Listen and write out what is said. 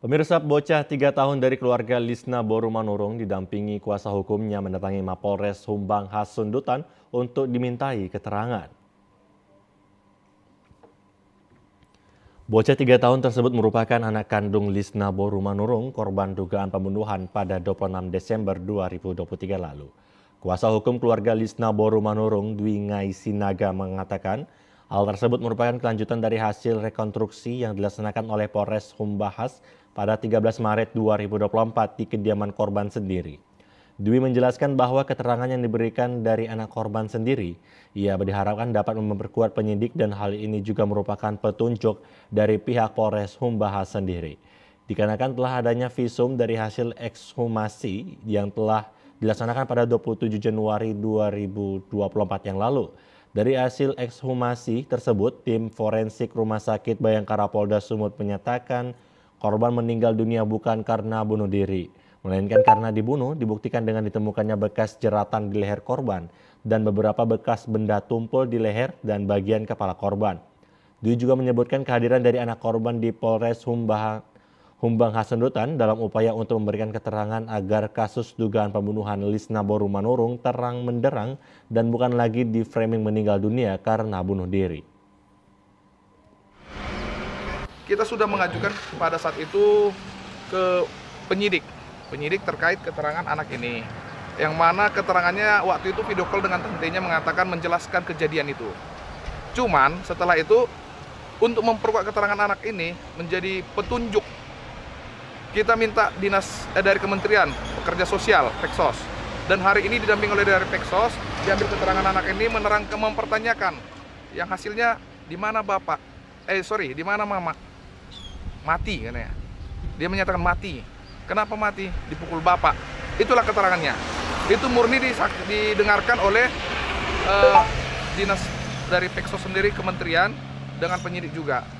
Pemirsa bocah tiga tahun dari keluarga Lisna Borumanurung didampingi kuasa hukumnya mendatangi Mapolres Humbang Hasundutan untuk dimintai keterangan. Bocah tiga tahun tersebut merupakan anak kandung Lisna Borumanurung, korban dugaan pembunuhan pada 26 Desember 2023 lalu. Kuasa hukum keluarga Lisna Borumanurung, Dwi Ngai Sinaga mengatakan, Hal tersebut merupakan kelanjutan dari hasil rekonstruksi yang dilaksanakan oleh Polres Humbahas pada 13 Maret 2024 di kediaman korban sendiri. Dwi menjelaskan bahwa keterangan yang diberikan dari anak korban sendiri, ia diharapkan dapat memperkuat penyidik dan hal ini juga merupakan petunjuk dari pihak Polres Humbahas sendiri. Dikarenakan telah adanya visum dari hasil ekshumasi yang telah dilaksanakan pada 27 Januari 2024 yang lalu, dari hasil ekshumasi tersebut, tim forensik Rumah Sakit Bayangkara Polda Sumut menyatakan korban meninggal dunia bukan karena bunuh diri, melainkan karena dibunuh dibuktikan dengan ditemukannya bekas jeratan di leher korban dan beberapa bekas benda tumpul di leher dan bagian kepala korban. Dwi juga menyebutkan kehadiran dari anak korban di Polres Humbaha Humbang Hasanutan dalam upaya untuk memberikan keterangan agar kasus dugaan pembunuhan Lisna Boru Manurung terang menderang dan bukan lagi di framing meninggal dunia karena bunuh diri. Kita sudah mengajukan pada saat itu ke penyidik, penyidik terkait keterangan anak ini. Yang mana keterangannya waktu itu video call dengan tentunya mengatakan menjelaskan kejadian itu. Cuman setelah itu untuk memperkuat keterangan anak ini menjadi petunjuk kita minta dinas eh, dari Kementerian Pekerja Sosial Peksos dan hari ini didamping oleh dari Peksos diambil keterangan anak ini menerangkan mempertanyakan yang hasilnya di mana bapak eh sorry di mana mama mati kan ya dia menyatakan mati kenapa mati dipukul bapak itulah keterangannya itu murni didengarkan oleh eh, dinas dari Peksos sendiri kementerian dengan penyidik juga